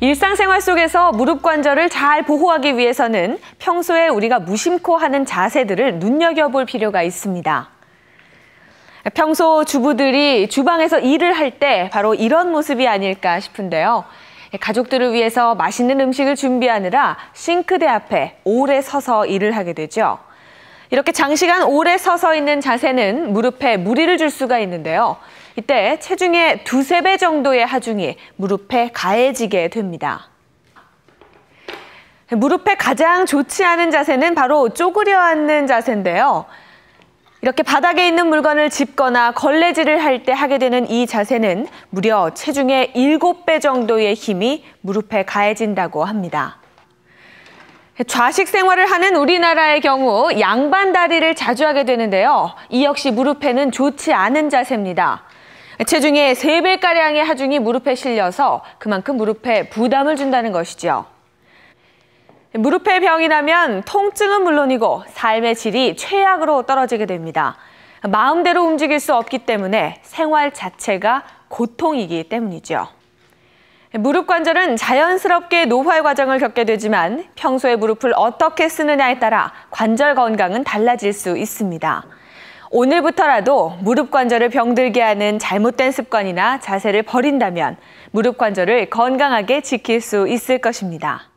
일상생활 속에서 무릎 관절을 잘 보호하기 위해서는 평소에 우리가 무심코 하는 자세들을 눈여겨볼 필요가 있습니다. 평소 주부들이 주방에서 일을 할 때 바로 이런 모습이 아닐까 싶은데요. 가족들을 위해서 맛있는 음식을 준비하느라 싱크대 앞에 오래 서서 일을 하게 되죠. 이렇게 장시간 오래 서서 있는 자세는 무릎에 무리를 줄 수가 있는데요. 이때 체중의 두세 배 정도의 하중이 무릎에 가해지게 됩니다. 무릎에 가장 좋지 않은 자세는 바로 쪼그려 앉는 자세인데요. 이렇게 바닥에 있는 물건을 짚거나 걸레질을 할 때 하게 되는 이 자세는 무려 체중의 7배 정도의 힘이 무릎에 가해진다고 합니다. 좌식 생활을 하는 우리나라의 경우 양반 다리를 자주 하게 되는데요. 이 역시 무릎에는 좋지 않은 자세입니다. 체중의 세배가량의 하중이 무릎에 실려서 그만큼 무릎에 부담을 준다는 것이죠. 무릎에 병이 나면 통증은 물론이고 삶의 질이 최악으로 떨어지게 됩니다. 마음대로 움직일 수 없기 때문에 생활 자체가 고통이기 때문이죠. 무릎 관절은 자연스럽게 노화 과정을 겪게 되지만 평소에 무릎을 어떻게 쓰느냐에 따라 관절 건강은 달라질 수 있습니다. 오늘부터라도 무릎 관절을 병들게 하는 잘못된 습관이나 자세를 버린다면 무릎 관절을 건강하게 지킬 수 있을 것입니다.